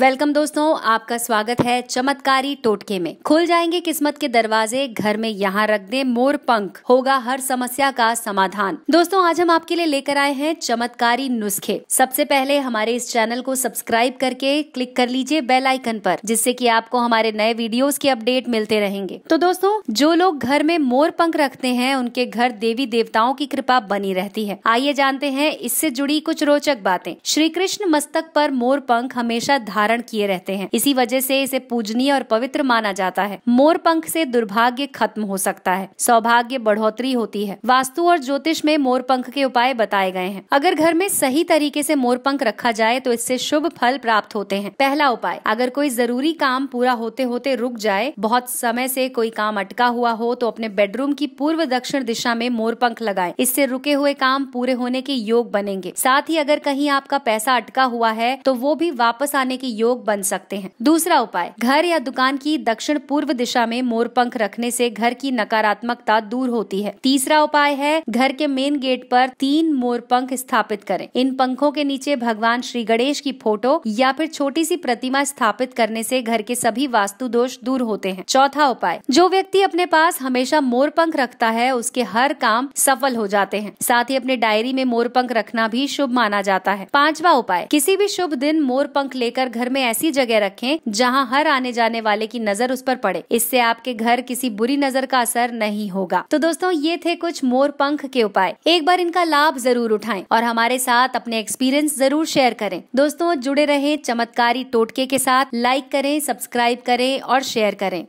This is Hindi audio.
वेलकम दोस्तों आपका स्वागत है चमत्कारी टोटके में खुल जाएंगे किस्मत के दरवाजे घर में यहाँ रख दे मोर पंख होगा हर समस्या का समाधान दोस्तों आज हम आपके लिए लेकर आए हैं चमत्कारी नुस्खे सबसे पहले हमारे इस चैनल को सब्सक्राइब करके क्लिक कर लीजिए बेल आइकन पर जिससे कि आपको हमारे नए वीडियोस के अपडेट मिलते रहेंगे तो दोस्तों जो लोग घर में मोर पंख रखते हैं उनके घर देवी देवताओं की कृपा बनी रहती है आइए जानते हैं इससे जुड़ी कुछ रोचक बातें श्री कृष्ण मस्तक पर मोर पंख हमेशा धार धारण किए रहते हैं इसी वजह से इसे पूजनीय और पवित्र माना जाता है मोर पंख से दुर्भाग्य खत्म हो सकता है सौभाग्य बढ़ोतरी होती है वास्तु और ज्योतिष में मोर पंख के उपाय बताए गए हैं अगर घर में सही तरीके से मोर पंख रखा जाए तो इससे शुभ फल प्राप्त होते हैं पहला उपाय अगर कोई जरूरी काम पूरा होते होते रुक जाए बहुत समय से कोई काम अटका हुआ हो तो अपने बेडरूम की पूर्व दक्षिण दिशा में मोर पंख लगाए इससे रुके हुए काम पूरे होने के योग बनेंगे साथ ही अगर कहीं आपका पैसा अटका हुआ है तो वो भी वापस आने के योग बन सकते हैं दूसरा उपाय घर या दुकान की दक्षिण पूर्व दिशा में मोर पंख रखने से घर की नकारात्मकता दूर होती है तीसरा उपाय है घर के मेन गेट पर तीन मोर पंख स्थापित करें इन पंखों के नीचे भगवान श्री गणेश की फोटो या फिर छोटी सी प्रतिमा स्थापित करने से घर के सभी वास्तु दोष दूर होते हैं चौथा उपाय जो व्यक्ति अपने पास हमेशा मोर पंख रखता है उसके हर काम सफल हो जाते हैं साथ ही अपने डायरी में मोर पंख रखना भी शुभ माना जाता है पांचवा उपाय किसी भी शुभ दिन मोर पंख लेकर घर में ऐसी जगह रखें जहां हर आने जाने वाले की नजर उस पर पड़े इससे आपके घर किसी बुरी नजर का असर नहीं होगा तो दोस्तों ये थे कुछ मोर पंख के उपाय एक बार इनका लाभ जरूर उठाएं और हमारे साथ अपने एक्सपीरियंस जरूर शेयर करें दोस्तों जुड़े रहे चमत्कारी टोटके के साथ लाइक करें सब्सक्राइब करें और शेयर करें